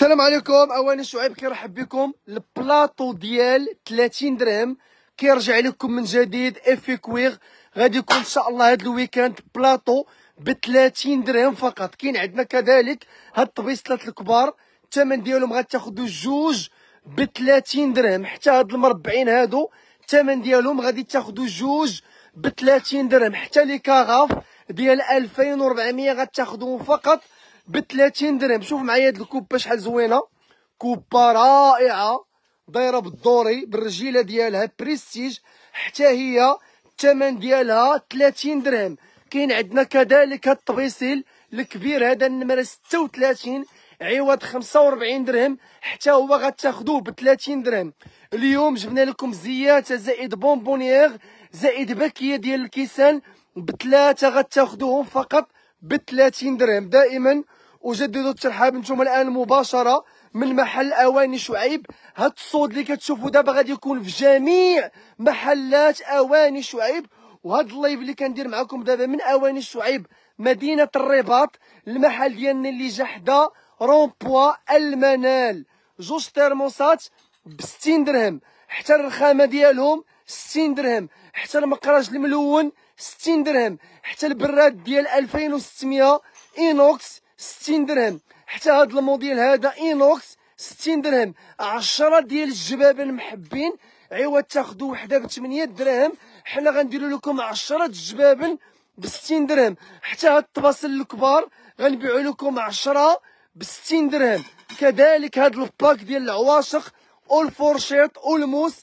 السلام عليكم اولا شعيب كيرحب بكم البلاطو ديال 30 درهم كيرجع لكم من جديد افي كويغ غادي يكون ان شاء الله هذا الويكاند بلاطو ب 30 درهم فقط كاين عندنا كذلك هاد الطبيصلات الكبار الثمن ديالهم غتاخذوا جوج ب 30 درهم حتى هاد المربعين هادو الثمن ديالهم غادي تاخذوا جوج ب 30 درهم حتى لي كاغاف ديال 2400 غتاخذوهم فقط ب 30 درهم شوف معايا هاد الكوبه شحال زوينه كوبه رائعه دايره بالدوري بالرجيله ديالها بريستيج حتى هي الثمن ديالها 30 درهم كاين عندنا كذلك الطبيسيل الكبير هذا النمره 36 عوض 45 درهم حتى هو غتاخذوه ب 30 درهم اليوم جبنا لكم زياته زائد بونبونيير زائد بكيه ديال الكيسان بثلاثه غتاخذوهم فقط ب 30 درهم دائما وجددوا الترحاب نتوما الان مباشره من محل اواني شعيب هاد الصوت اللي كتشوفوا دابا غادي يكون في جميع محلات اواني شعيب وهاد اللايف اللي كندير معكم دابا من اواني شعيب مدينه الرباط المحل ديالنا اللي جا حدا رومبوا المنال جوج ترموسات ب 60 درهم حتى الرخامه ديالهم 60 درهم حتى المقراج الملون 60 درهم حتى البراد ديال 2600 اينوكس 60 درهم حتى هذا الموديل هذا اينوكس 60 درهم 10 ديال الجبابه المحبين عوض تاخذوا وحده ب 8 دراهم حنا غنديروا لكم 10 الجبابل ب 60 درهم حتى هاد الطباسل الكبار غنبيعوا لكم 10 ب 60 درهم كذلك هاد الباك ديال العواشق والفورشيط والموس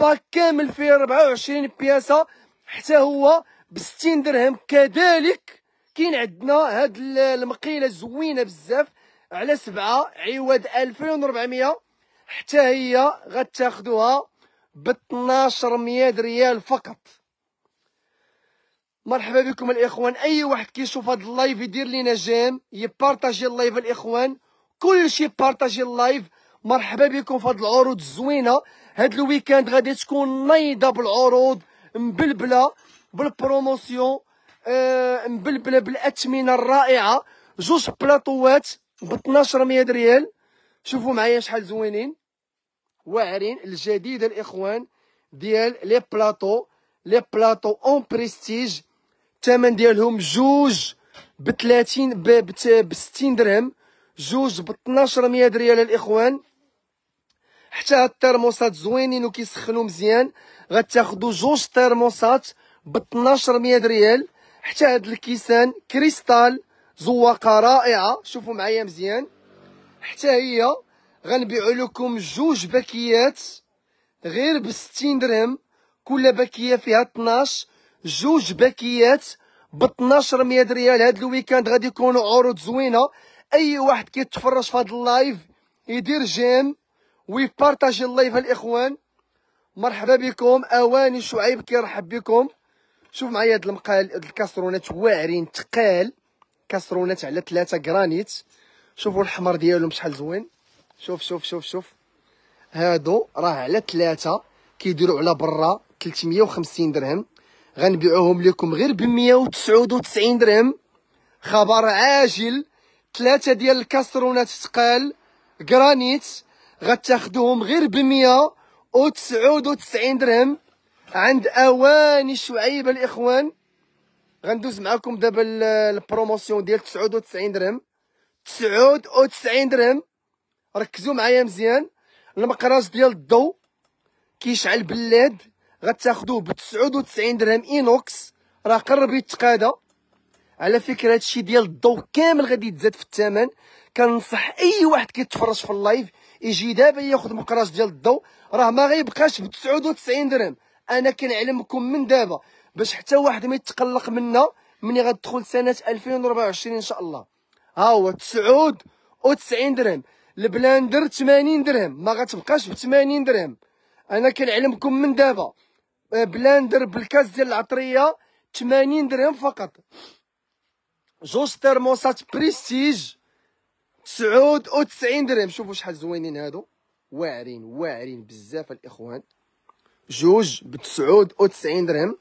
باك كامل فيه 24 بياسه حتى هو ب 60 درهم كذلك كاين عندنا هاد المقيله زوينه بزاف على سبعة عوض 2400 حتى هي غتاخدوها ب 1200 ريال فقط مرحبا بكم الاخوان اي واحد كيشوف هاد اللايف يدير لينا جيم يبارطاجي اللايف الاخوان كلشي بارطاجي اللايف مرحبا بكم في هاد العروض الزوينه هاد الويكاند غادي تكون نايضه بالعروض مبلبله بالبروموسيون آه مبلبله بالاثمنه الرائعه جوج بلاطوات ب 1200 ريال شوفوا معايا شحال زوينين واعرين الجديد الاخوان ديال لي بلاطو لي بلاطو اون بريستيج الثمن ديالهم جوج ب 30 ب 60 درهم جوج ب 1200 ريال الاخوان حتى هاد الترموسات زوينين وكيسخنوا مزيان غتاخذوا جوج ترموسات ب 1200 ريال حتى هذا الكيسان كريستال زواقه رائعه شوفوا معايا مزيان حتى هي غنبيعوا لكم جوج باكيات غير ب درهم كل باكيه فيها 12 جوج باكيات ب ميه ريال هذا الويكاند غادي يكونوا عروض زوينه اي واحد كيتفرج في هذا اللايف يدير جيم ويبارطاجي اللايف الاخوان مرحبا بكم اواني شعيب كيرحب بكم شوف معايا هاد المقال هاد الكاسرونات واعرين تقال كاسرونات على ثلاثة جرانيت شوفوا الحمر ديالهم شحال زوين شوف شوف شوف شوف هادو راه على ثلاثة كيديروا على برا 350 درهم غنبيعوهم لكم غير ب 199 درهم خبر عاجل ثلاثة ديال الكاسرونات تقال جرانيت غتاخدوهم غير ب 199 درهم عند اواني شعيب الاخوان غندوز معاكم دابا البروموسيون ديال 99 درهم 99 درهم ركزوا معايا مزيان المقراج ديال الضو كيشعل بالليد غتاخذوه ب 99 درهم اينوكس راه قرب يتقادى على فكره هادشي ديال الضو كامل غادي يتزاد في الثمن كنصح اي واحد كيتفرج في اللايف يجي دابا ياخذ مقراج ديال الضو راه ما غيبقاش ب 99 درهم انا كنعلمكم من دابا باش حتى واحد ما يتقلق منا ملي غتدخل سنه 2024 ان شاء الله ها هو 99 درهم البلاندر 80 درهم ما غتبقاش ب 80 درهم انا كنعلمكم من دابا آه، بلاندر بالكاس ديال العطريه 80 درهم فقط جوج ترموسات بريستيج 99 درهم شوفوا شحال زوينين هادو واعرين واعرين بزاف الاخوان جوج ب 99 درهم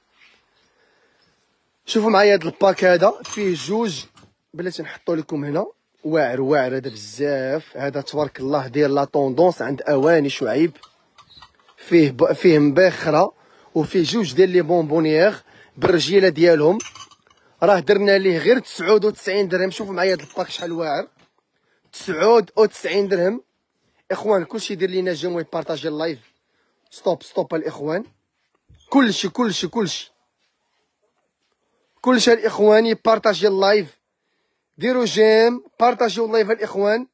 شوفوا معايا هاد الباك هذا فيه جوج بلاتي نحطو لكم هنا واعر واعر هذا بزاف هذا تبارك الله داير لا طوندونس عند اواني شعيب فيه ب... فيه مباخره وفيه جوج ديال لي بونبونيير بالرجيله ديالهم راه درنا ليه غير 99 درهم شوفوا معايا هاد الباك شحال واعر 99 درهم اخوان كلشي يدير لينا جيم ويبارطاجي اللايف ستوب ستوب الاخوان كلشي كلشي كلشي كلشي الاخوان يبارطاجي اللايف ديروا جيم بارطاجيو اللايف الاخوان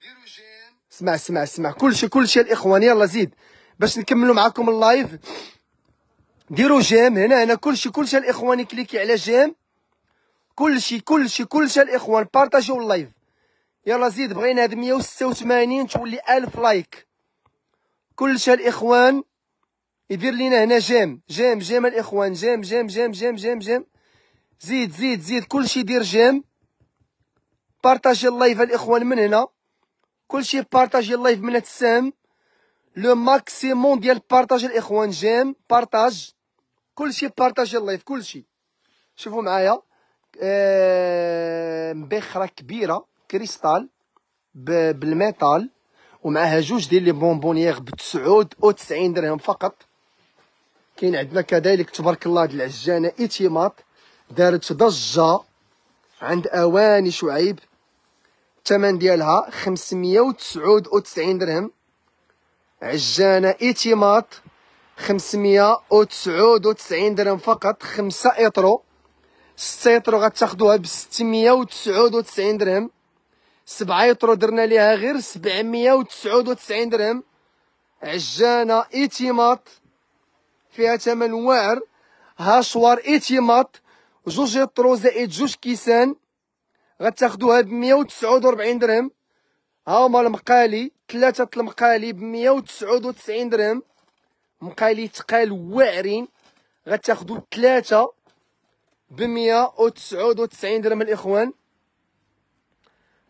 ديروا جيم اسمع اسمع اسمع كلشي كلشي الاخوان يلا زيد باش نكملوا معكم اللايف ديروا جيم هنا هنا كلشي كلشي الاخوان كليكي على جيم كلشي كلشي كلشي الاخوان بارطاجيو اللايف يلا زيد بغينا هاد 186 تولي 1000 لايك كلش الاخوان يدير لينا هنا جيم جيم جيم الاخوان جيم جيم جيم جيم جيم, جيم. زيد زيد زيد كلشي يدير جيم بارطاجي اللايف الاخوان من هنا كلشي بارطاجي اللايف من السام لو ماكسيموم ديال بارطاج الاخوان جيم بارطاج كلشي بارطاجي اللايف كلشي شوفوا معايا آه مبخره كبيره كريستال بالميتال ومعها جوج ديال لي بونبونيير ب 99 درهم فقط كاين عندنا كذلك تبارك الله هاد العجانه ايتيمات دارت ضجه عند اواني شعيب الثمن ديالها 599 درهم عجانه ايتيمات 599 درهم فقط 5 اطرو 6 اطرو غتاخذوها ب 699 درهم سبعة يطرو درنا ليها غير سبعمية وتسعود وتسعين درهم عجانة ايتيماط فيها ثمن واعر هاشوار ايتيماط جوج يطرو زائد جوج كيسان غتاخدوها بمية وتسعود وربعين درهم ها هما المقالي ثلاثة المقالي بمية وتسعود وتسعين درهم مقالي تقال واعرين غتاخدو ثلاثة بمية وتسعود وتسعين درهم الإخوان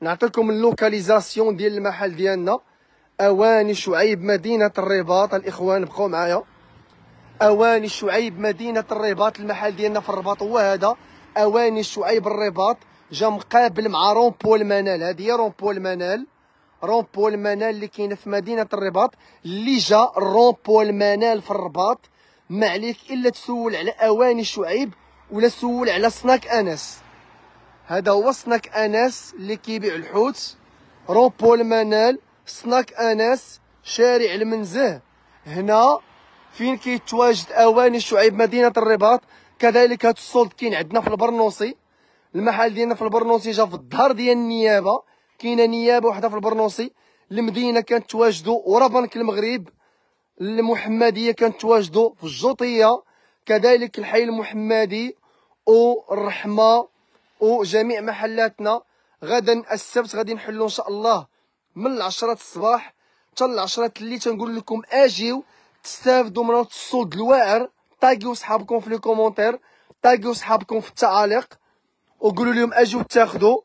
نعطيكم اللوكاليزاسيون ديال المحل ديالنا اواني شعيب مدينه الرباط الاخوان بقوا معايا اواني شعيب مدينه الرباط المحل ديالنا في الرباط هو هذا اواني شعيب الرباط جا مقابل مع رومبول منال هذه هي رومبول منال رومبول منال اللي كاينه في مدينه الرباط اللي جا رومبول منال في الرباط ما عليك الا تسول على اواني شعيب ولا تسول على سناك انس هذا هو سناك انس اللي كيبيع الحوت روبو المنال سناك انس شارع المنزه هنا فين كيتواجد اواني شعيب مدينه الرباط كذلك هاد السولد كاين عندنا في البرنوصي المحل ديالنا في البرنوصي جا في الظهر ديال النيابه كاينه نيابه وحده في البرنوصي المدينه كانت تواجدوا ورا بنك المغرب المحمديه كانت تواجدوا في الجوطيه كذلك الحي المحمدي والرحمه وجميع محلاتنا غدا السبت غادي نحلو ان شاء الله من العشرة الصباح حتى العشرة الليل تنقول لكم اجيو تستافدوا من الصوت الواعر طاقيو صحابكم في لي كومونتير طاقيو صحابكم في التعاليق وقولوا لهم اجيو تاخذوا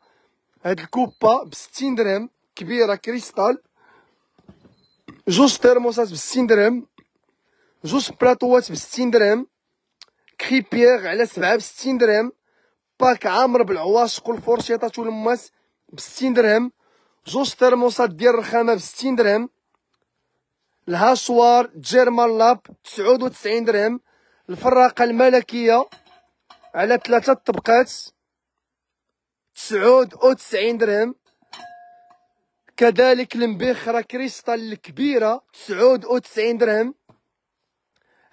هاد الكوبا ب 60 درهم كبيره كريستال جوج ترموسات ب 60 درهم جوج بلاطوات ب 60 درهم كريبيير على سبعة ب 60 درهم باك عامر بالعواشق والفورشيطات والماس ب 60 درهم جوج ترموسات ديال الرخامه ب 60 درهم الهاشوار جيرمان لاب 99 درهم الفراقه الملكيه على ثلاثه طبقات 99 درهم كذلك المبخره كريستال الكبيره 99 درهم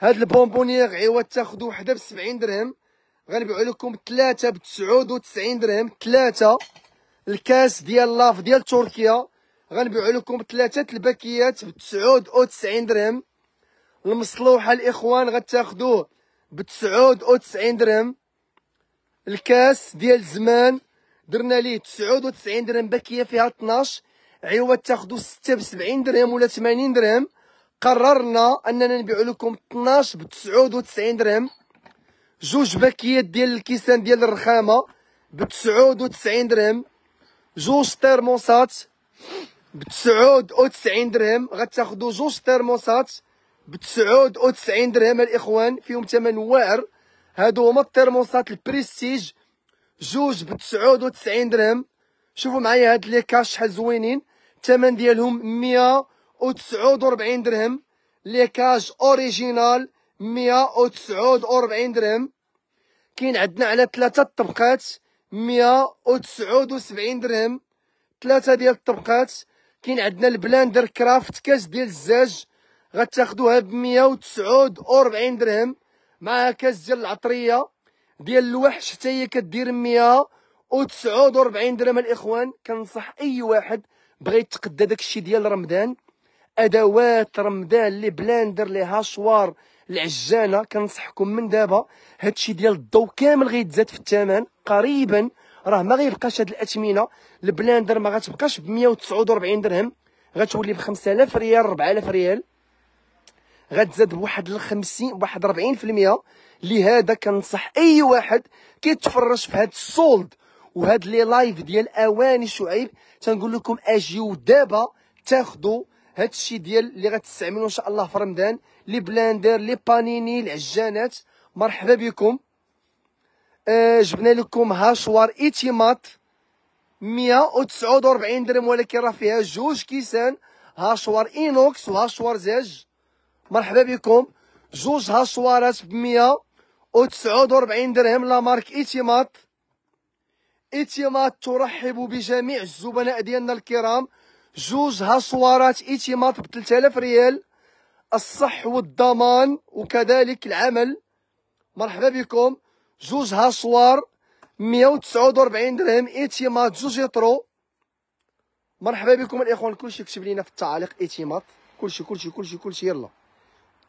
هاد البونبونيغ عوض تاخذ وحده ب 70 درهم غنبيعو لكم ثلاثة ب 99 درهم ثلاثة الكاس ديال لاف ديال تركيا غنبيعو لكم ثلاثة الباكيات ب 99 درهم المصلوحة الإخوان غتاخدوه ب 99 درهم الكاس ديال زمان درنا ليه 99 درهم باكيه فيها 12 عوض تاخذوا 6 ب 70 درهم ولا 80 درهم قررنا اننا نبيعو لكم 12 ب 99 درهم جوج باكيات ديال الكيسان ديال الرخامه ب 99 درهم جوج ترموسات ب 99 درهم غتاخذوا جوج ترموسات ب 99 درهم الاخوان فيهم ثمن واعر هادو هما الترموسات البريستيج جوج ب 99 درهم شوفوا معايا هاد لي كاش شحال زوينين الثمن ديالهم 149 درهم لي كاش اوريجينال 149 درهم كاين عندنا على ثلاثه الطبقات 179 درهم ثلاثه ديال الطبقات كاين عندنا البلاندر كرافت كاس ديال الزاج غتاخذوها ب 149 درهم مع كاس ديال العطريه ديال الوحش حتى هي كدير 149 درهم الاخوان كنصح اي واحد بغى يتقدى داكشي ديال رمضان ادوات رمضان لي بلاندر لي هاشوار العجانه كنصحكم من دابا هادشي ديال الضو كامل غيتزاد في الثمن قريبا راه ما غيبقاش هاد الاثمنه البلاندر ما غتبقاش ب 149 درهم غتولي ب 5000 ريال 4000 ريال غتزاد بواحد ال 50 بواحد 40% لهذا كنصح اي واحد كيتفرج في هاد السولد وهاد لي لايف ديال اواني شعيب تنقول لكم اجيو دابا تاخذوا هادشي ديال اللي غتستعملوا ان شاء الله في رمضان لي بلاندر لي بانيني العجانات مرحبا بكم آه جبنا لكم هاشوار ايتيمات 149 درهم ولكن راه فيها جوج كيسان هاشوار اينوكس وهاشوار زاج مرحبا بكم جوج هاشوارات ب 149 درهم لا مارك ايتيمات ايتيمات ترحب بجميع الزبناء ديالنا الكرام جوج هاشوارات ايتيمات ب 3000 ريال الصح والضمان وكذلك العمل مرحبا بكم جوج هاسوار 149 درهم ايتيمات جوج يطرو مرحبا بكم الاخوان كلشي كتب لينا في التعاليق ايتيمات كلشي كلشي كلشي كلشي يلا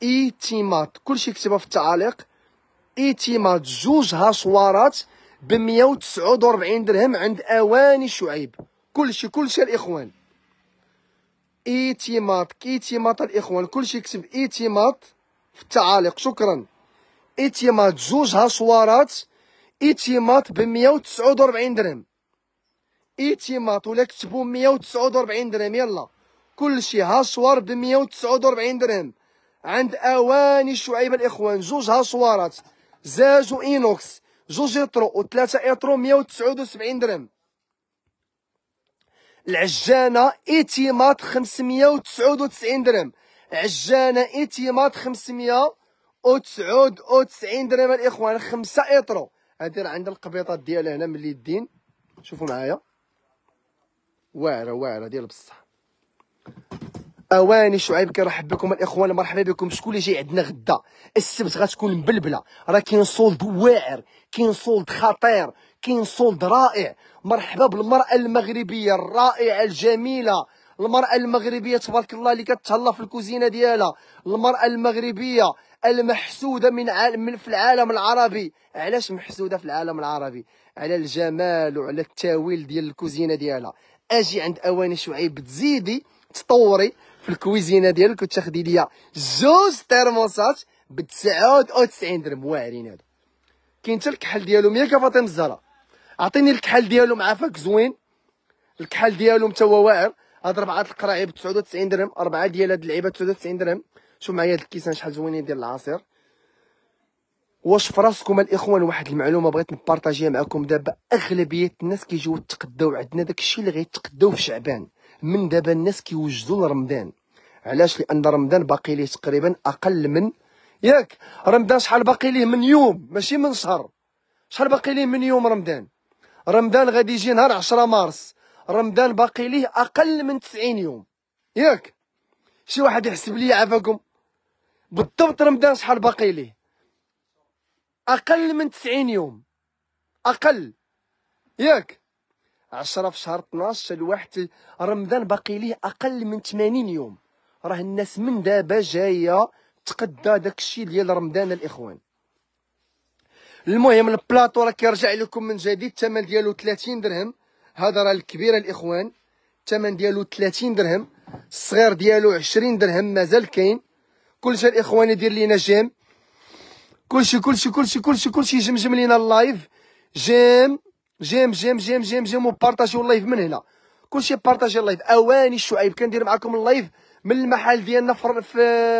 ايتيمات كلشي كتبها في التعاليق ايتيمات جوج هاسوارات ب 149 درهم عند اواني شعيب كلشي كلشي الاخوان ايتيماط كيتيماط الاخوان كلشي كتب ايتيماط في التعاليق شكرا ايتيماط جوج هشوارات ايتيماط ب 149 درهم ايتيماط ولا كتبوا 149 درهم يلا كلشي هشوار ب 149 درهم عند اواني شعيب الاخوان جوج هشوارات زاج اينوكس جوج اطرو وثلاثة يطرو 179 درهم العجانه ايتيمات 599 درهم عجانه ايتيمات 599 درهم الاخوان خمسه اطرو هادي راه عند القبيطات ديالها هنا من اليدين شوفوا معايا واعره واعره ديال بصح اواني شعيب كنرحب بكم الاخوان مرحبا بكم شكون اللي جاي عندنا غدا السبت غتكون مبلبله راه كاين صولد واعر كاين صولد خطير كاين صولد رائع مرحبا بالمراه المغربيه الرائعه الجميله المراه المغربيه تبارك الله اللي كتهلا في الكوزينه ديالها المراه المغربيه المحسوده من, عالم من في العالم العربي علاش محسوده في العالم العربي على الجمال وعلى التاويل ديال الكوزينه ديالها اجي عند اواني شعيب تزيدي تطوري في الكويزينه ديالك وتاخدي ليا جوج ترموسات ب 99 درهم واعرين هادو كاين حتى الكحل ديالهم ياك فاطمه الزهراء عطيني الكحل ديالهم عافاك زوين الكحل ديالهم تا هو واعر هاد ربعه القراعي ب 99 درهم اربعه ديال هاد اللعيبه ب 99 درهم شوف معايا هاد الكيسان شحال زوينين ديال العصير واش فراسكم الاخوان واحد المعلومه بغيت نبارطاجيها معكم دابا اغلبيه الناس كيجيو يتقداو عندنا داك الشيء اللي غيتقداو في شعبان من دابا الناس كيوجدوا لرمضان علاش لان رمضان باقي ليه تقريبا اقل من ياك رمضان شحال باقي ليه من يوم ماشي من شهر شحال باقي ليه من يوم رمضان رمضان غادي يجي نهار 10 مارس رمضان باقي ليه اقل من 90 يوم ياك شي واحد يحسب لي عافاكم بالضبط رمضان شحال باقي ليه اقل من 90 يوم اقل ياك 10 في شهر 12 الواحد رمضان باقي ليه اقل من 80 يوم راه الناس من دابا جايه تقدى داك الشيء ديال رمضان الاخوان المهم البلاطو راه كيرجع لكم من جديد الثمن ديالو 30 درهم هذا راه الكبير الاخوان الثمن ديالو 30 درهم الصغير ديالو 20 درهم مازال كاين كلشي الاخوان يدير لينا جيم كلشي كلشي كلشي كلشي كلشي يجمجم لينا اللايف جيم جيم جيم جيم جيم جيم وبارطاجيو اللايف من هنا كلشي بارطاجي اللايف اواني الشعيب كندير معكم اللايف من المحل ديالنا في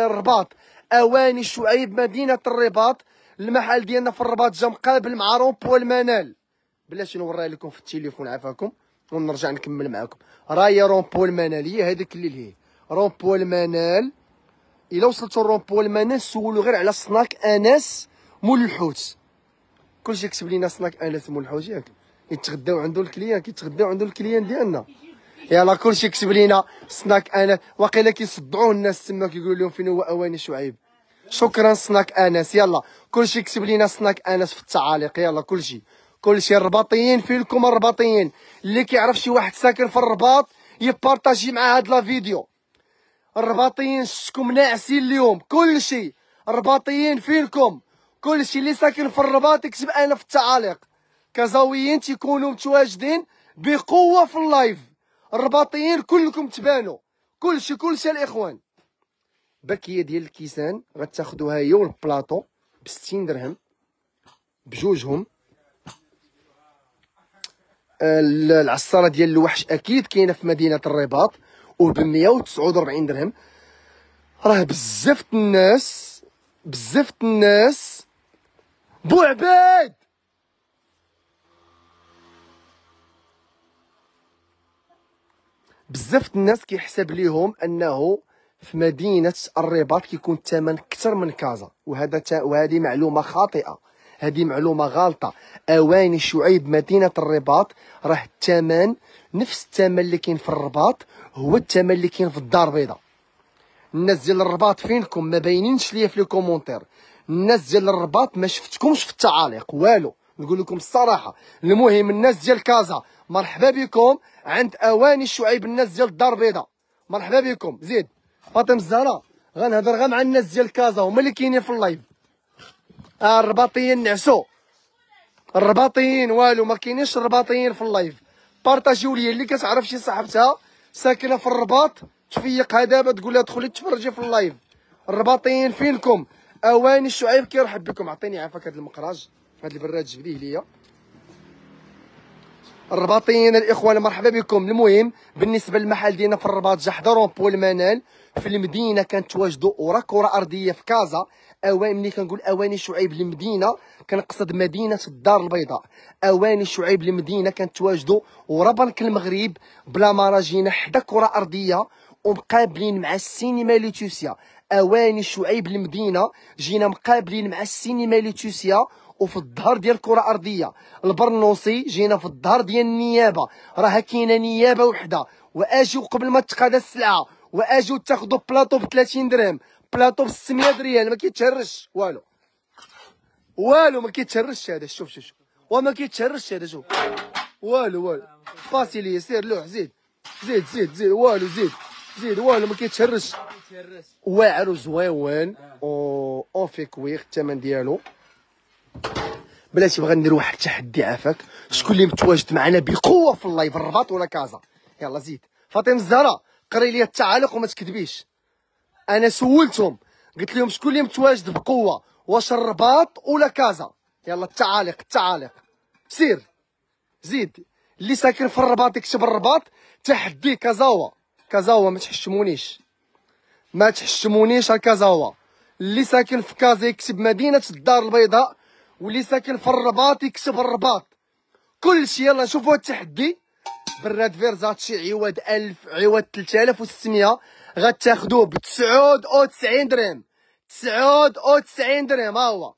الرباط اواني شعيب مدينه الرباط المحل ديالنا في الرباط جا مقابل مع رومبو المنال بلاش نوريها لكم في التليفون عافاكم ونرجع نكمل معاكم راهي رومبو المنال هي هذيك اللي هي رومبو المنال الى وصلتوا لرومبو المنال سولوا غير على سناك انس مول الحوت كلشي كتب لينا سناك انس مول الحوت ياك يتغداو عندو الكليان كيتغداو عندو الكليان ديالنا يلا كلشي كتب لينا سناك انس واقيلا كيصدعوه الناس تما كيقولوا لهم فين هو اواني شعيب شكرا سناك انس يلا كلشي كتب لينا سناك انس في التعاليق يلا كلشي كلشي الرباطيين فينكم الرباطيين اللي كيعرف شي واحد ساكن في الرباط يبارطاجي مع هاد لا فيديو الرباطيين شتكم ناعسين اليوم كلشي الرباطيين فينكم كلشي اللي ساكن في الرباط يكتب انا في التعاليق كزاويين تيكونوا متواجدين بقوه في اللايف الرباطيين كلكم تبانوا كلشي كلشي الاخوان باكيه ديال الكيسان غتاخذوها هي والبلاطو ب 60 درهم بجوجهم العصاره ديال الوحش اكيد كاينه في مدينه الرباط وب 149 درهم راه بزاف الناس بزاف الناس بوعباد بزاف الناس كيحسب ليهم انه في مدينه الرباط كيكون الثمن اكثر من كازا وهذا تا... وهذه معلومه خاطئه هذه معلومه غلطه اواني شعيب مدينه الرباط راه الثمن نفس الثمن اللي كاين في الرباط هو الثمن اللي كاين في الدار البيضاء الناس ديال الرباط فينكم ما باينينش ليا في لي كومونتير الناس ديال الرباط ما شفتكمش في التعاليق والو نقول لكم الصراحه المهم الناس ديال كازا مرحبا بكم عند اواني شعيب الناس ديال الدار البيضاء مرحبا بكم زيد فاطمه الزهراء غنهضر غير مع الناس ديال كازا هما اللي كاينين في اللايف آه الرباطيين نعسو الرباطيين والو ما كاينينش الرباطيين في اللايف بارطاجيو ليا اللي كتعرف شي صاحبتها ساكنه في الرباط تفيقها دابا تقول لها دخلي تفرجي في اللايف الرباطيين فينكم اواني الشعيب كيرحب بكم عطيني عافاك هاد المقراج هاد البراد جبديه ليا الرباطيين الاخوان مرحبا بكم المهم بالنسبه للمحل ديالنا في الرباط جحدر بول منال في المدينه كنتواجدوا ورا كره ارضيه في كازا اواني ملي كنقول اواني شعيب المدينه كنقصد مدينه الدار البيضاء اواني شعيب المدينه كنتواجدوا ورا بنك المغرب بلا مراجينا حدا كره ارضيه ومقابلين مع السينما ليتوسيا اواني شعيب المدينه جينا مقابلين مع السينما ليتوسيا وفي الظهر ديال الكره الارضيه البرنوسي جينا في الظهر ديال النيابه راه كاينه نيابه وحده واجيو قبل ما تقاد السلعه واجيو تاخذوا بلاطو ب 30 درهم بلاطو ب 600 ريال ما كيتشرش والو والو ما كيتشرش هذا شوف شوف شوف وما كيتشرش هذا شوف والو والو باسي لي سير لوح زيد زيد زيد زيد والو زيد زيد والو ما كيتشرش واعر وزويون اون فيكويغ الثمن ديالو بلاتي بغا ندير واحد التحدي عافاك شكون اللي متواجد معنا بقوه في اللايف الرباط ولا كازا يلا زيد فاطم الزهراء قري لي التعاليق وما تكذبيش انا سولتهم قلت لهم شكون اللي متواجد بقوه واش الرباط ولا كازا يلا التعاليق التعاليق سير زيد اللي ساكن في الرباط يكتب الرباط تحدي كازاوا كازاوا ما تحشمونيش ما تحشمونيش كازاوا اللي ساكن في كازا يكتب مدينه الدار البيضاء واللي ساكن في الرباط يكسب الرباط كلشي يلا شوفوا التحدي براد فيرزاتشي عوض 1000 عوض 3600 غتاخذوه ب 99 درهم 99 درهم ها هو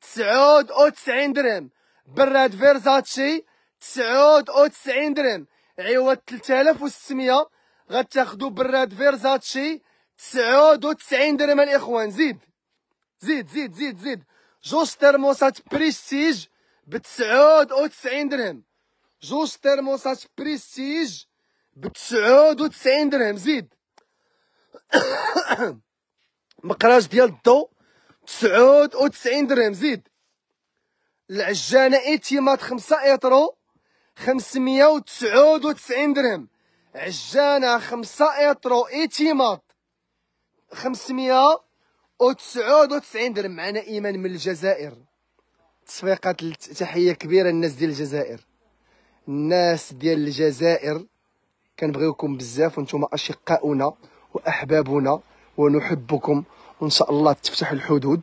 99 درهم براد فيرزاتشي 99 درهم عوض 3600 غتاخذوا براد فيرزاتشي 99 درهم الاخوان زيد زيد زيد زيد زيد جوج ترموسات بريستيج ب 99 درهم جوج ترموسات بريستيج ب 99 درهم زيد مقراج ديال الضو 99 درهم زيد العجانه ايتيمات 5 ايترو 599 درهم عجانه 5 ايترو ايتيمات 500 99 درهم معنا ايمان من الجزائر تصفيقه تحيه كبيره للناس ديال الجزائر الناس ديال الجزائر كنبغيوكم بزاف وانتم اشقاؤنا واحبابنا ونحبكم وان شاء الله تفتح الحدود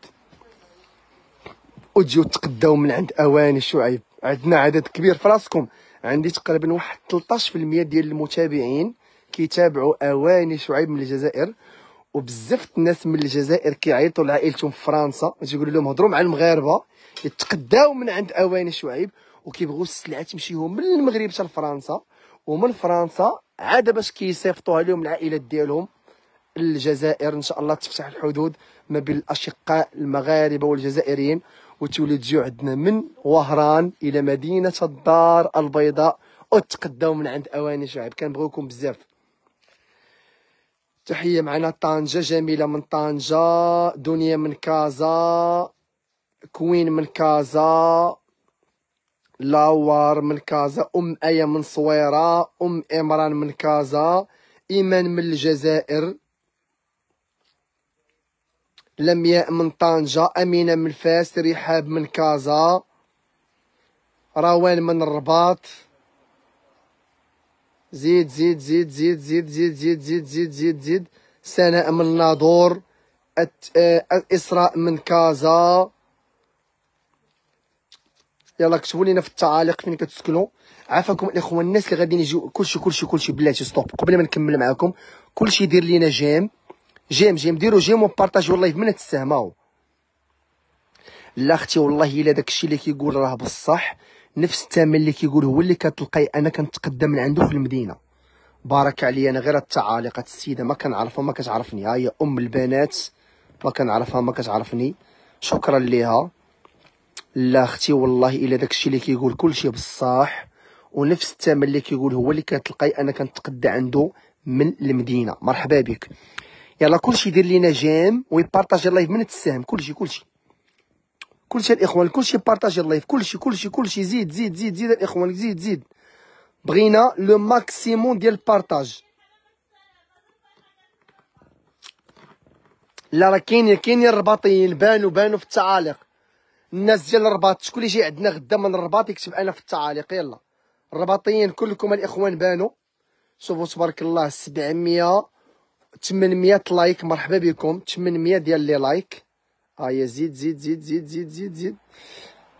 وتجيو تقداو من عند اواني شعيب عندنا عدد كبير في راسكم عندي تقريبا واحد 13% ديال المتابعين كيتابعوا اواني شعيب من الجزائر وبزاف الناس من الجزائر كيعيطوا لعائلتهم في فرنسا تيقولوا لهم هضروا مع المغاربه يتقداو من عند اواني شعيب وكيبغوا السلعه تمشيهم من المغرب حتى لفرنسا ومن فرنسا عاد باش كيصيفطوها لهم العائلات ديالهم الجزائر ان شاء الله تفتح الحدود ما بين الاشقاء المغاربه والجزائريين وتولي تجي عندنا من وهران الى مدينه الدار البيضاء وتقداو من عند اواني شعيب كنبغيوكم بزاف تحية معنا طنجة جميلة من طنجة دنيا من كازا كوين من كازا لاوار من كازا أم آية من صويرة أم إمران من كازا إيمان من الجزائر لمياء من طنجة أمينة من فاس رحاب من كازا روان من الرباط زيد زيد زيد زيد زيد زيد زيد زيد زيد زيد زيد سناء من ناظور اسراء من كازا يلا كتبوا لينا في التعاليق فين كتسكنوا عافاكم الاخوان الناس اللي غاديين يجيو كلشي كلشي كلشي بلاتي ستوب قبل ما نكمل معاكم كلشي يدير لينا جيم جيم جيم ديروا جيم وبارطاجيو اللايف من تساهموا لا اختي والله الا داكشي اللي كيقول راه بصح نفس الثمن اللي كيقول هو اللي كتلقاي انا كنتقدم من عنده في المدينه بارك عليا انا غير التعاليق هاد السيده ما كنعرفها ما كتعرفني ها هي ام البنات ما كنعرفها ما كتعرفني شكرا ليها لا اختي والله الا داكشي اللي كيقول كلشي بصح ونفس الثمن اللي كيقول هو اللي كتلقاي انا كنتقدى عنده من المدينه مرحبا بك يلا كلشي دير لينا جيم ويبارطاجي اللايف من تساهم كلشي كلشي كلشي الاخوان كلشي بارطاجي اللايف كلشي كلشي كلشي زيد زيد زيد زيد الاخوان زيد زيد بغينا لو ماكسيموم ديال البارطاج لا راه كاين كاينين الرباطيين بانوا بانوا في التعاليق الناس ديال الرباط شكون اللي جاي عندنا غدا من الرباط يكتب انا في التعاليق يلا الرباطيين كلكم الاخوان بانوا شوفوا تبارك الله 700 800 لايك مرحبا بكم 800 ديال لي لايك هيا زيد زيد زيد زيد زيد زيد زيد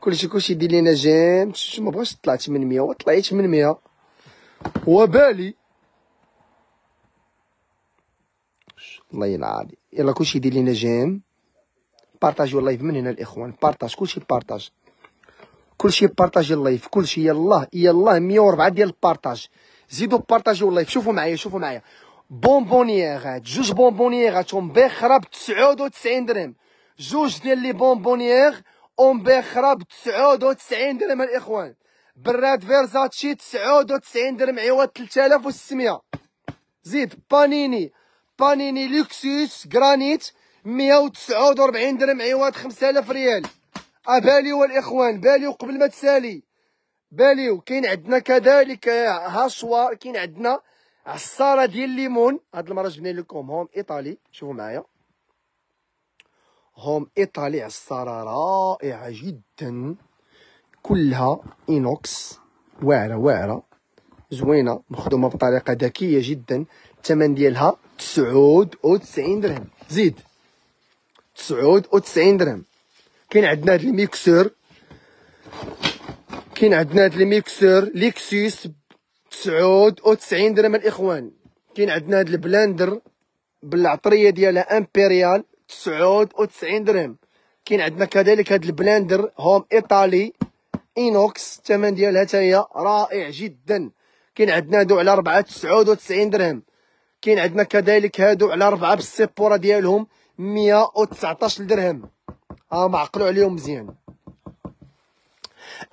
كلشي كلشي يدير لينا بغاش شتو من طلع وطلعت من مية وبالي الله ينعالي يلا كلشي يدير لينا جيم بارطاجيو اللايف من هنا الاخوان بارطاج كلشي بارطاج كلشي بارطاجي اللايف كلشي يلاه يلاه 104 ديال البارطاج زيدوا بارطاجيو اللايف شوفوا معايا شوفوا معايا بونبونيغات جوج بونبونييرات بخراب 99 درهم جوج ديال لي بونبونيير امبيخرا ب 99 درهم الاخوان براد فيرزاتشي 99 درهم عوض 3600 زيد بانيني بانيني لوكسوس جرانيت 149 درهم عوض 5000 ريال اباليو آه، الاخوان باليو قبل ما تسالي باليو كاين عندنا كذلك آه، هاشوار كاين عندنا عصاره ديال الليمون هاد المره جبنا لكم هوم ايطالي شوفوا معايا هم إيطالي عصارة رائعة جدا كلها إينوكس واعرة واعرة زوينة مخدومة بطريقة ذكية جدا الثمن ديالها تسعود وتسعين درهم زيد تسعود وتسعين درهم كاين عندنا هاد الميكسور كاين عندنا هاد الميكسور ليكسيس تسعود وتسعين درهم الإخوان كاين عندنا هاد البلاندر بالعطرية ديالها امبيريال تسعود تسعين درهم كاين عندنا كذلك هذا البلاندر هوم ايطالي اينوكس الثمن ديالها حتى هي رائع جدا كاين عندنا هادو على 4 تسعين درهم كاين عندنا كذلك هادو على 4 بالسيبوره ديالهم 119 درهم ها ما عليهم مزيان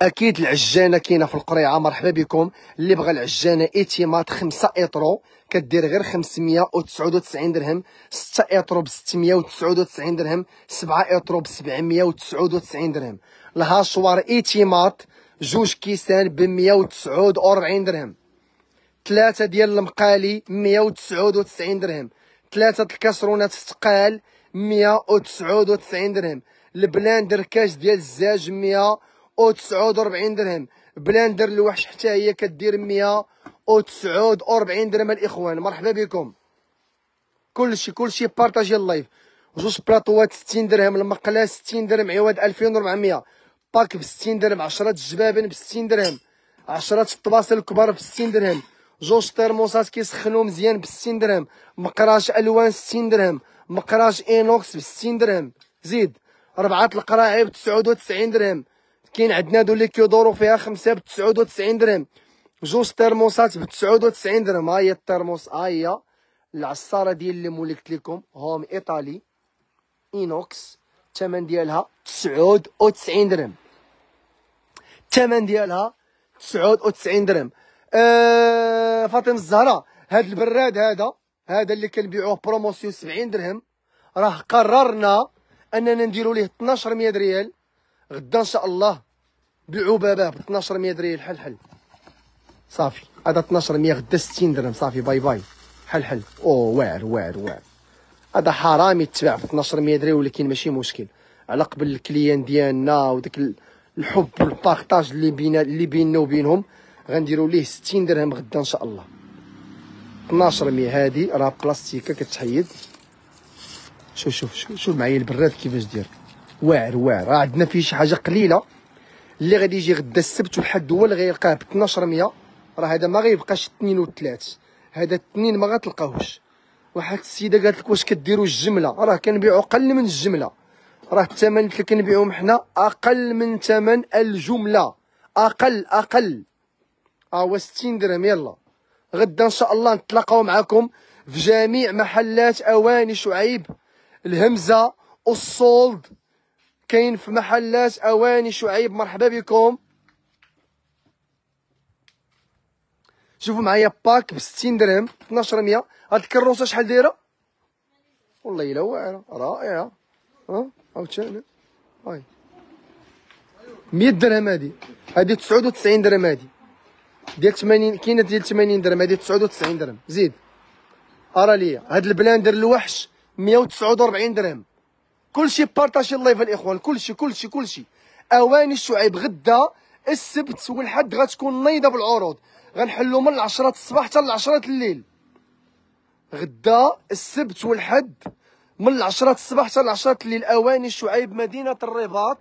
اكيد العجانه كاينه في القريعه مرحبا بكم اللي بغى العجانه ايتيمات 5 ايترو كدير غير 599 درهم 6 ايطرو ب 699 درهم 7 ايطرو ب 799 درهم الهاشوار ايتيمات جوج كيسان ب 149 درهم ثلاثة ديال المقالي 199 درهم ثلاثة الكسرونات الثقال 199 درهم البلاندر كاش ديال الزاج 149 درهم بلاندر الوحش حتى هي كدير 100 49 درهم الاخوان مرحبا بكم كلشي كلشي بارطاجي اللايف جوج بلاطوات 60 درهم المقله 60 درهم عواد 2400 باك ب 60 درهم 10 جبابن ب 60 درهم 10 الطباسل الكبار ب 60 درهم جوج ترموسات كيسخنوا مزيان ب 60 درهم مقراش الوان 60 درهم مقراش اينوكس ب 60 درهم زيد ربعه القراعي ب 99 درهم كاين عندنا دو لي كيدوروا فيها خمسه ب 99 درهم جوج ترموسات ب 99 درهم ها هي الترموس ها هي العصاره ديال اللي مولكت لكم هوم ايطالي اينوكس الثمن ديالها 99 درهم الثمن ديالها 99 درهم آه فاطمه الزهراء هذا البراد هذا هذا اللي كنبيعوه بروموسيون 70 درهم راه قررنا اننا نديروا ليه 1200 ريال غدا ان شاء الله باباه ب 1200 ريال حل حل صافي هذا 12 مية غدا 60 درهم صافي باي باي حل حل او واعر واعر واعر هذا حرام يتباع ب 12 مية دري ولكن ماشي مشكل على قبل الكليان ديالنا وداك الحب والبارطاج اللي بينا اللي بيننا وبينهم غنديروا ليه 60 درهم غدا ان شاء الله 12 مية هادي راه بلاستيكه كتحيد شوف شوف شوف, شو معايا البراد كيفاش داير واعر واعر راه عندنا فيه شي حاجه قليله اللي غادي يجي غدا السبت والحد هو اللي غيلقاه ب 12 100 راه هذا ما غيبقاش اثنين وثلاث هذا اثنين ما غتلقاوش واحد السيده قالت لك واش كديروا الجمله راه كنبيعوا قل من الجمله راه الثمن اللي كنبيعوه حنا اقل من ثمن الجمله اقل اقل ها آه، هو 60 درهم يلا غدا ان شاء الله نتلاقاو معكم في جميع محلات اواني شعيب الهمزه الصولد كاين في محلات اواني شعيب مرحبا بكم شوفوا معايا باك ب 60 درهم 1200 هاد الكروسه شحال دايره والله الا واعره رائعه ها عاوتاني هاي 100 درهم هادي هادي 99 درهم هادي ديال 80 كاينه ديال 80 درهم هادي 99 درهم زيد ارى ليا هاد البلاندر الوحش 149 درهم كلشي بارطاجي اللايف الاخوان كلشي كلشي كلشي اواني الشعيب غدا السبت والحد غتكون نايضه بالعروض غنحلو من العشرة الصباح حتى العشرة الليل غدا السبت والحد من العشرة الصباح حتى العشرة الليل اواني شعيب مدينه الرباط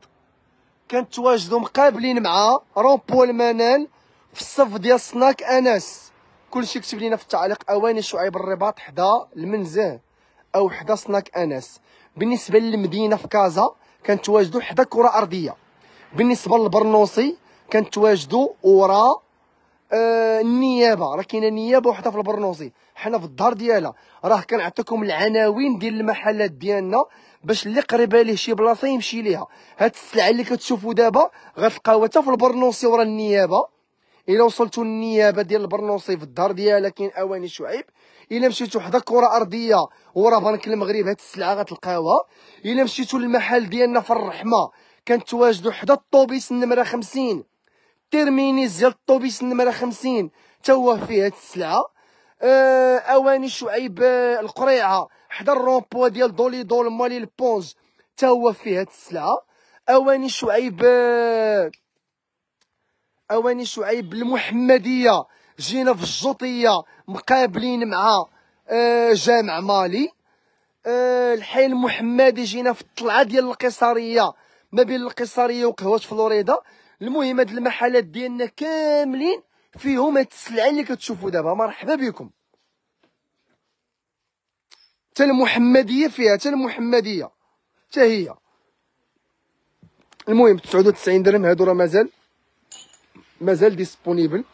كنتواجدوا مقابلين مع رومبو المنان في الصف ديال سناك انس كلشي كتب لينا في التعليق اواني شعيب الرباط حدا المنزه او حدا سناك انس بالنسبه للمدينه في كازا كنتواجدوا حدا كره ارضيه بالنسبه للبرنوصي كنتواجدوا وراء آه، النيابه راه كاينه النيابه وحده في البرنوصي حنا في الدار ديالها راه كنعطيكم العناوين ديال المحلات ديالنا باش اللي قريبه ليه شي بلاصه يمشي ليها هاد السلعه اللي كتشوفوا دابا غتلقاوها حتى في البرنوصي ورا النيابه الا وصلتوا النيابه ديال البرنوصي في الدار ديالها كاين اواني شعيب الا مشيتوا حدا كره ارضيه ورا بنك المغرب هاد السلعه غتلقاوها الا مشيتوا للمحل ديالنا في الرحمه كنتواجدوا حدا الطوبيس النمره 50 تيرمينيز ديال الطوبيس نمره 50 تا هو فيه هاد السلعه آه اواني شعيب آه، القريعه حدا الرومبوا ديال دولي دول مالي البونز تا هو فيه هاد السلعه اواني شعيب آه، اواني شعيب المحمديه جينا في الجوطيه مقابلين مع آه جامع مالي آه الحي المحمدي جينا في الطلعه ديال القيصريه ما بين القيصريه وقهوه فلوريدا المهم هاد المحلات ديالنا كاملين فيهم هاد السلعه اللي كتشوفوا دابا مرحبا بكم حتى المحمديه فيها حتى المحمديه حتى هي المهم 99 درهم هادو راه مازال مازال ديسبونيبل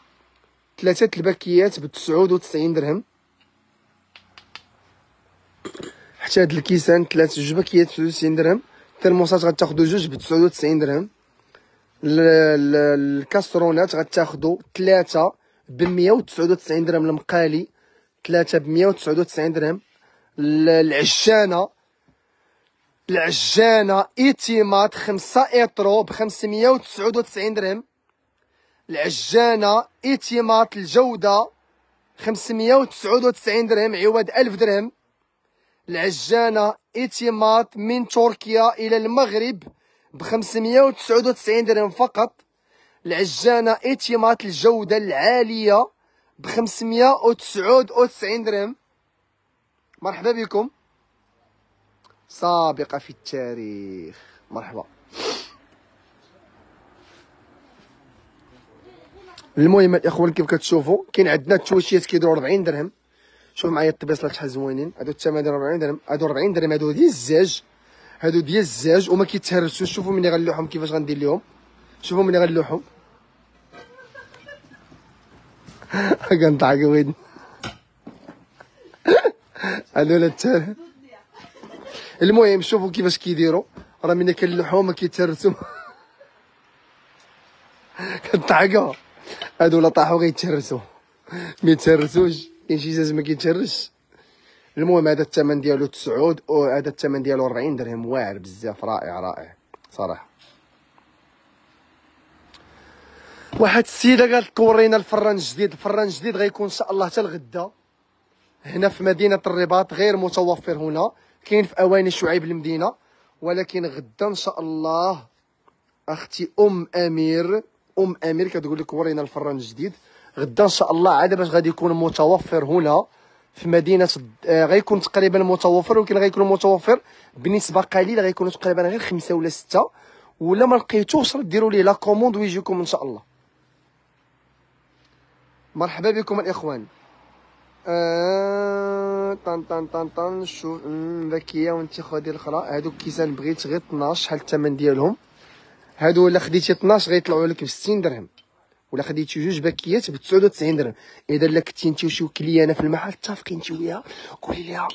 ثلاثه الباكيات ب 99 درهم حتى هاد الكيسان ثلاثه جوج باكيات ب 99 درهم الترموسات غتاخذوا جوج ب 99 درهم الكاسترونات غتاخذوا 3 ب 199 درهم المقالي 3 ب 199 درهم العجانة العجانة ايتيمات 5 ايترو ب 599 درهم العجانة ايتيمات الجودة 599 درهم عوض 1000 درهم العجانة ايتيمات من تركيا الى المغرب ب 599 درهم فقط العجانه ايتيمات الجوده العاليه ب 599 درهم مرحبا بكم سابقه في التاريخ مرحبا المهم الاخوان كيف كتشوفوا كاين عندنا التوشيات كيديروا 40 درهم شوف معايا الطبيصلات شحال زوينين هادو الثمن 40 درهم هادو 40 درهم هادو ديال الزاج هادو ديال الزاج وما كيتهرسوش شوفوا ملي غنلوحهم كيفاش غندير لهم شوفوا ملي غنلوحهم كنضحك وين هادو لا التر المهم شوفوا كيفاش كيديروا راه ملي كنلوحهم ما كيتهرسوا كنضحكوا هادو لا طاحوا غيتهرسوا ما يتهرسوش كاين شي زاز ما كيتهرسش المهم هذا الثمن ديالو 9 هذا الثمن ديالو 40 درهم واعر بزاف رائع رائع صراحه واحد السيده قالت ورينا الفران الجديد الفران الجديد غيكون ان شاء الله حتى الغدا هنا في مدينه الرباط غير متوفر هنا كاين في اواني شعيب المدينه ولكن غدا ان شاء الله اختي ام امير ام امير كتقول لك ورينا الفران الجديد غدا ان شاء الله عاد باش غادي يكون متوفر هنا في مدينه آه، غيكون تقريبا متوفر ولكن غيكون متوفر بنسبه قليله غيكونوا تقريبا غير خمسه ولا سته ولا ما لقيتوش ديروا ليه لا كوموند ويجيكم ان شاء الله مرحبا بكم الاخوان آه... طن طن طن طن شوف ذكيه وانت خدي الاخرى هادو كيزان بغيت غير 12 شحال الثمن ديالهم هادو الا خديتي 12 غيطلعوا لك ب 60 درهم ولا خديتي جوج باكيات ب 99 درهم اذا لا كنتي انت وشي كليانه في المحل متفقين انت وياها قولي لها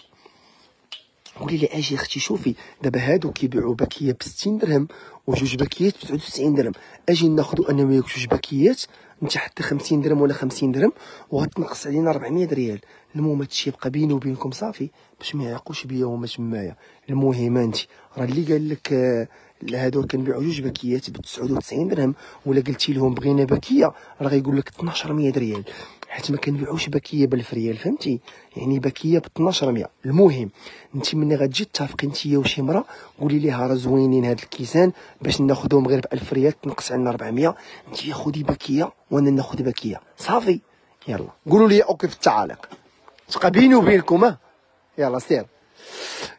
قولي لي اجي اختي شوفي دابا هادو كيبيعوا باكيه ب 60 درهم وجوج باكيات ب 99 درهم اجي ناخذ انا وياك جوج باكيات انت حتى 50 درهم ولا 50 درهم وغتنقص علينا 400 ريال المهم هادشي يبقى بيني وبينكم صافي باش ما يعقوش بيا وما تمايا المهم انت راه اللي قال لك آه، هادو كنبيعو جوج باكيات ب 99 درهم ولا قلتي لهم بغينا باكيه راه غيقول لك 1200 ريال حيت ما كنبيعوش باكيه ب 1000 ريال فهمتي يعني باكيه ب 1200 المهم انت ملي غتجي تتفقي انت وشي مرا قولي ليها راه زوينين هاد الكيسان باش ناخذهم غير ب 1000 ريال تنقص عنا 400 انت خدي باكيه وانا ناخذ باكيه صافي يلا قولوا لي اوكي في التعاليق تقابليني وبينكم ها يلا سير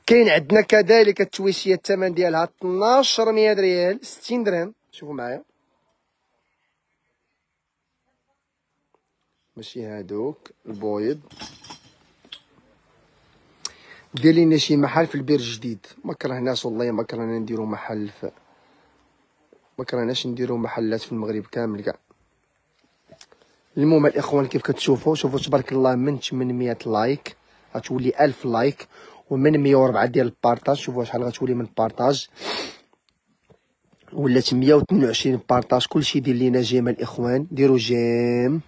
كاين عندنا كذلك التويشيه الثمن ديالها 1200 ريال 60 درهم شوفوا معايا ماشي هادوك البويض دير لينا شي محل في البير الجديد ما كرهناش والله ما كرهنا نديرو محل في ما كرهناش نديرو محلات في المغرب كامل كاع المهم الاخوان كيف كتشوفوا شوفوا تبارك الله من 800 لايك غتولي 1000 لايك ومن 104 ديال البارطاج شوفوا شحال غتولي من بارطاج ولات 128 بارطاج كلشي دير لينا جيم الاخوان ديروا جيم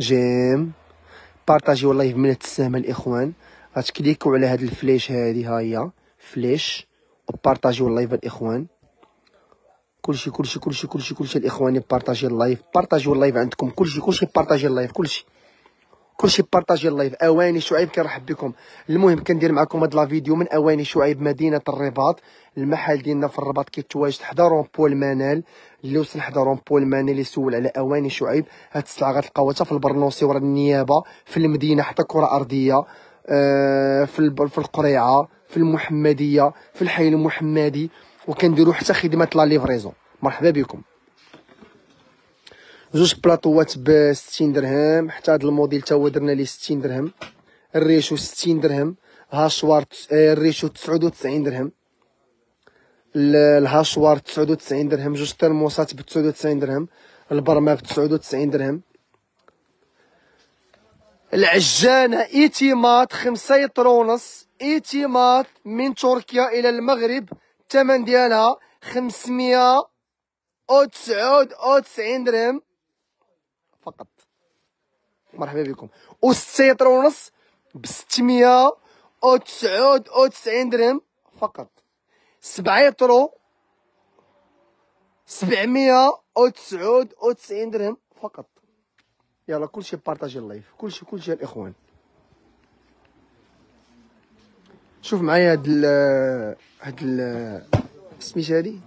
جيم بارطاجيو اللايف من السهم الاخوان غتكليكو على هاد الفليش هادي ها هي فليش وبارطاجيو اللايف الاخوان كلشي كلشي كلشي كلشي كلشي الاخوان بارطاجيو اللايف بارطاجيو اللايف عندكم كلشي كلشي بارطاجيو اللايف كلشي كلشي بارطاجي اللايف اواني شعيب كنرحب بكم المهم كندير معكم هاد لا فيديو من اواني شعيب مدينه الرباط المحل ديالنا في الرباط كيتواجد حدا رومبو المنال اللي وصل حدا رومبو المنال اللي سول على اواني شعيب هاد السلعه غتلقاوها في البرنوسي ورا النيابه في المدينه حتى كره ارضيه آه في في القريعه في المحمديه في الحي المحمدي وكنديروا حتى خدمه لا ليفريزون مرحبا بكم جوج بلاطوات ب 60 درهم حتى هذا الموديل تا هو درنا ليه 60 درهم الريشو 60 درهم هاشوار الريشو 99 درهم الهاشوار 99 آه، درهم جوج ترموسات ب 99 درهم البرمه ب 99 درهم العجانه ايتيمات 5 لتر ونص ايتيمات من تركيا الى المغرب الثمن ديالها 500 أو تسعود أو تسعين درهم فقط مرحبا بكم والسيتر ونص ب 699 درهم فقط 7 يترو 799 درهم فقط يلا كلشي بارطاجي اللايف كلشي كلشي الاخوان شوف معايا هاد ال هاد ال سميتها هادي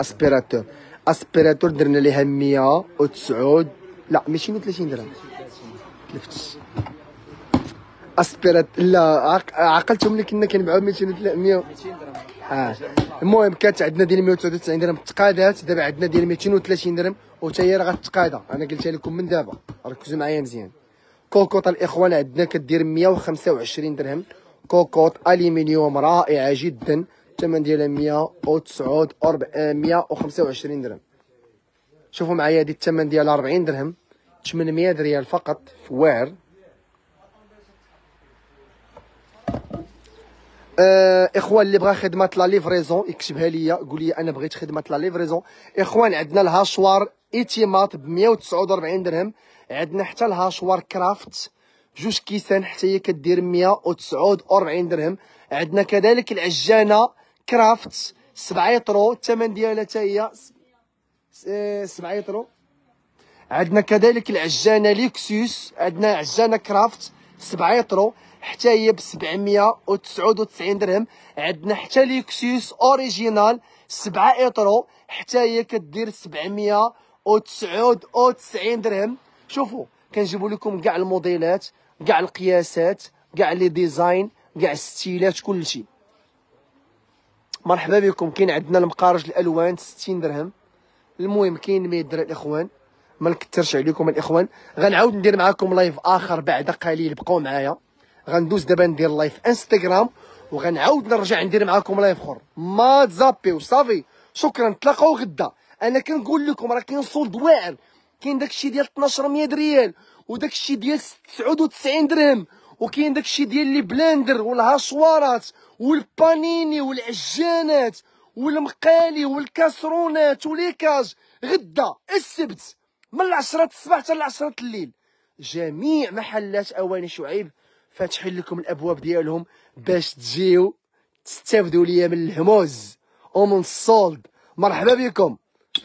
اسبيراتور اسبيراتور درنا ليها 199 لا ماشي 30 درهم تلفت اسبيرات لا عقلتهم اللي كنا كنبيعو 200 درهم اه المهم كانت عندنا ديال 199 درهم تقادات دابا عندنا ديال 230 درهم وتا هي راه غتقادا انا قلتها لكم من دابا ركزوا معايا مزيان كوكوط الاخوان عندنا كدير 125 درهم كوكوط الومنيوم رائعه جدا الثمن ديالها 149 125 درهم شوفوا معايا هذه الثمن ديالها 40 درهم 800 ريال فقط في واعر آه اخوان اللي بغى خدمه لا ليفريزون يكتبها ليا قول لي انا بغيت خدمه لا ليفريزون اخوان عندنا الهاشوار ايتيمات ب 149 درهم عندنا حتى الهاشوار كرافت جوج كيسان حتى هي كدير 149 درهم عندنا كذلك العجانه كرافت 7 يطرو الثمن ديالها حتى هي 7 آه، يطرو عندنا كذلك العجانه ليكسيوس عندنا عجانه كرافت 7 يطرو حتى هي ب 799 درهم عندنا حتى ليكسيوس اوريجينال 7 يطرو حتى هي كدير 799 درهم شوفوا كنجيبوا لكم كاع الموديلات كاع القياسات كاع لي ديزاين كاع الستيلات كلشي مرحبا بكم كاين عندنا المقارج الالوان 60 درهم المهم كاين ما يدرى الاخوان ما نكثرش عليكم الاخوان غنعاود ندير معاكم لايف اخر بعد قليل بقوا معايا غندوز دابا ندير لايف انستغرام وغنعاود نرجع ندير معاكم لايف اخر ما تزابيو صافي شكرا نتلاقاو غدا انا كنقول لكم راه كاين صولد واعر كاين داكشي ديال 1200 ريال وداكشي ديال 99 درهم وكاين داكشي ديال لي بلاندر والهاشوارات والبانيني والعجانات والمقالي والكاسرونات وليكاج غدا السبت من العشرة الصباح حتى العشرة الليل جميع محلات اواني شعيب فاتحين لكم الابواب ديالهم باش تجيو تستافدوا ليا من الهموز ومن الصولد مرحبا بكم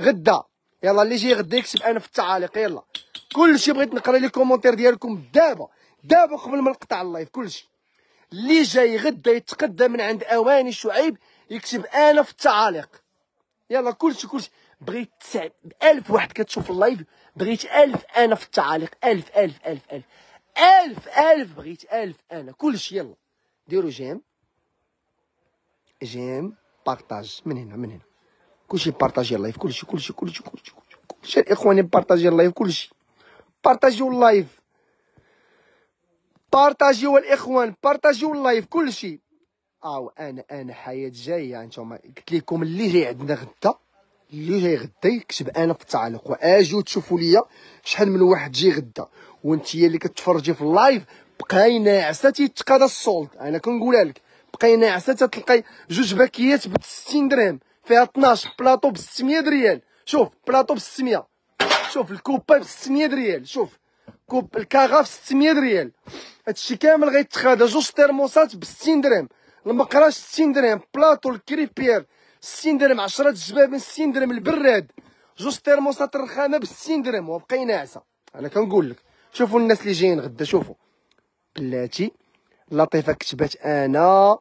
غدا يلا اللي جاي غدا يكتب انا في التعاليق يلا كلشي بغيت نقرا لي كومونتير ديالكم دابا دابا قبل ما نقطع اللايف كلشي اللي جاي غدا يتقدم من عند اواني شعيب يكتب انا في التعاليق يلا كلشي كلشي بغيت تسع ألف واحد كتشوف اللايف بغيت ألف أنا في التعاليق ألف ألف ألف ألف ألف ألف بغيت ألف أنا كلشي يلا ديروا جيم جيم بارطاج من هنا من هنا كلشي بارطاجي اللايف كلشي كلشي كلشي كلشي كلشي الإخوان بارطاجي اللايف كلشي بارطاجيو اللايف بارطاجيو الإخوان بارطاجيو اللايف كلشي أو أنا أنا حياة جاية أنتوما قلت لكم اللي جاي عندنا غدا اللي جاي غدا يكتب انا في التعليق واجيو تشوفوا ليا شحال من واحد جي غدا وانت هي اللي كتفرجي في اللايف بقاي ناعسه تيتقاد السولد انا كنقولها لك بقاي ناعسه تتلقاي جوج باكيات ب 60 درهم فيها 12 بلاطو ب 600 ريال شوف بلاطو ب 600 شوف الكوبا ب 600 ريال شوف كوب الكاغا ب 600 ريال هادشي كامل غيتخادا جوج تيرموسات ب 60 درهم المقراش 60 درهم بلاطو الكريبير 60 درهم 10 جباب 60 درهم البراد جوج تيرموسات الرخامه ب 60 درهم وبقينا عسى انا كنقول لك شوفوا الناس اللي جايين غدا شوفوا بلاتي لطيفه كتبات انا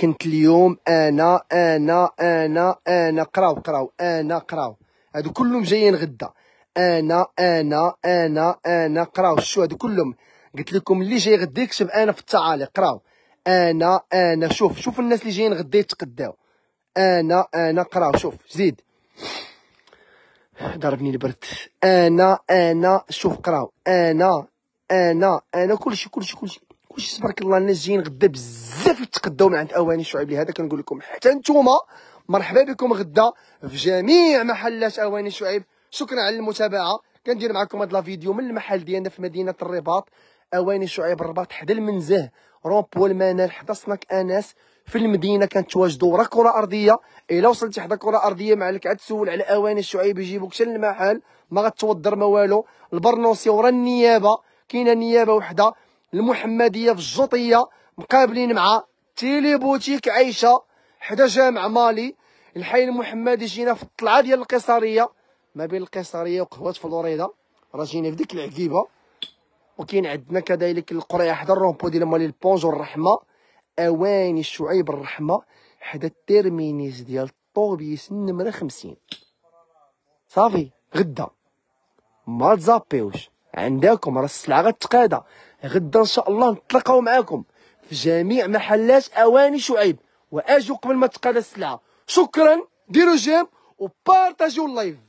كنت اليوم انا انا انا انا قراو قراو انا قراو هادو كلهم جايين غدا انا انا انا انا قراو شو هادو كلهم قلت لكم اللي جاي غدا يكتب انا في التعاليق قراو انا انا شوف شوف الناس اللي جايين غدا يتقداو انا انا قراو شوف زيد ضربني البرد انا انا شوف قراو انا انا انا كلشي كلشي كلشي كلشي تبارك الله الناس جايين غدا بزاف يتقدوا من عند اواني شعيب لهذا كنقول لكم حتى نتوما مرحبا بكم غدا في جميع محلات اواني شعيب شكرا على المتابعه كندير معكم هاد لا فيديو من المحل ديالنا في مدينه الرباط اواني شعيب الرباط حدا المنزه رومبو المنال حدا سناك انس في المدينه تواجدوا ورا كره ارضيه الا وصلتي حدا كره ارضيه مع لك عاد تسول على اواني الشعيب يجيبوك حتى المحل ما غتوضر ما والو البرنوسي ورا النيابه كاينه نيابه وحده المحمديه في الجوطيه مقابلين مع تيلي بوتيك عايشه حدا جامع مالي الحي المحمدي جينا في الطلعه ديال القيصريه ما بين القيصريه وقهوه فلوريدا راه جينا في ديك العقيبه وكاين عندنا كذلك القريه حدا الرومبو ديال مالي البونجور الرحمه اواني شعيب الرحمه حدا التيرمينيس ديال الطوبيس النمره خمسين صافي غدا ما تزابيوش عندكم راه السلعه غتقادا غدا ان شاء الله نتلاقاو معاكم في جميع محلات اواني شعيب واجوا قبل ما تقاد السلعه شكرا ديروا جيم وبارطاجيو اللايف